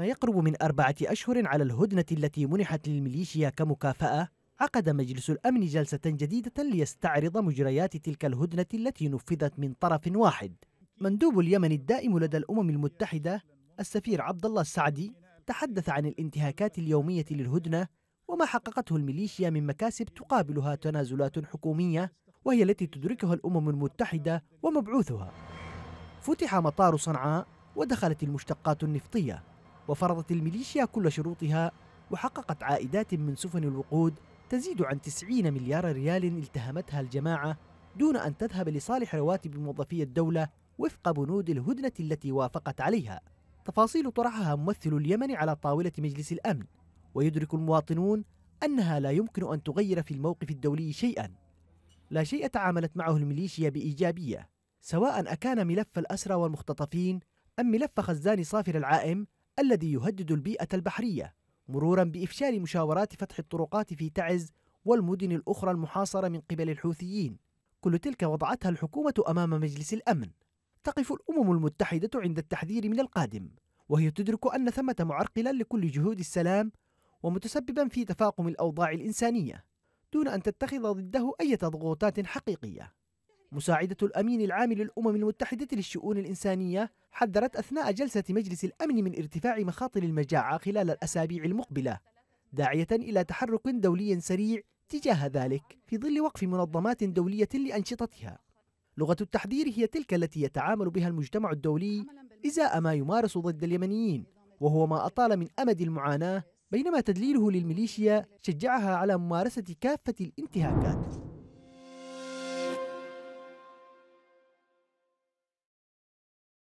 ما يقرب من أربعة أشهر على الهدنة التي منحت للميليشيا كمكافأة عقد مجلس الأمن جلسة جديدة ليستعرض مجريات تلك الهدنة التي نفذت من طرف واحد مندوب اليمن الدائم لدى الأمم المتحدة السفير عبد الله السعدي تحدث عن الانتهاكات اليومية للهدنة وما حققته الميليشيا من مكاسب تقابلها تنازلات حكومية وهي التي تدركها الأمم المتحدة ومبعوثها فتح مطار صنعاء ودخلت المشتقات النفطيه وفرضت الميليشيا كل شروطها وحققت عائدات من سفن الوقود تزيد عن 90 مليار ريال التهمتها الجماعة دون أن تذهب لصالح رواتب موظفي الدولة وفق بنود الهدنة التي وافقت عليها تفاصيل طرحها ممثل اليمن على طاولة مجلس الأمن ويدرك المواطنون أنها لا يمكن أن تغير في الموقف الدولي شيئا لا شيء تعاملت معه الميليشيا بإيجابية سواء أكان ملف الأسرى والمختطفين أم ملف خزان صافر العائم الذي يهدد البيئة البحرية مرورا بإفشال مشاورات فتح الطرقات في تعز والمدن الأخرى المحاصرة من قبل الحوثيين كل تلك وضعتها الحكومة أمام مجلس الأمن تقف الأمم المتحدة عند التحذير من القادم وهي تدرك أن ثمة معرقلا لكل جهود السلام ومتسببا في تفاقم الأوضاع الإنسانية دون أن تتخذ ضده أي ضغوطات حقيقية مساعدة الأمين العام للأمم المتحدة للشؤون الإنسانية حذرت أثناء جلسة مجلس الأمن من ارتفاع مخاطر المجاعة خلال الأسابيع المقبلة داعية إلى تحرك دولي سريع تجاه ذلك في ظل وقف منظمات دولية لأنشطتها لغة التحذير هي تلك التي يتعامل بها المجتمع الدولي إزاء ما يمارس ضد اليمنيين وهو ما أطال من أمد المعاناة بينما تدليله للميليشيا شجعها على ممارسة كافة الانتهاكات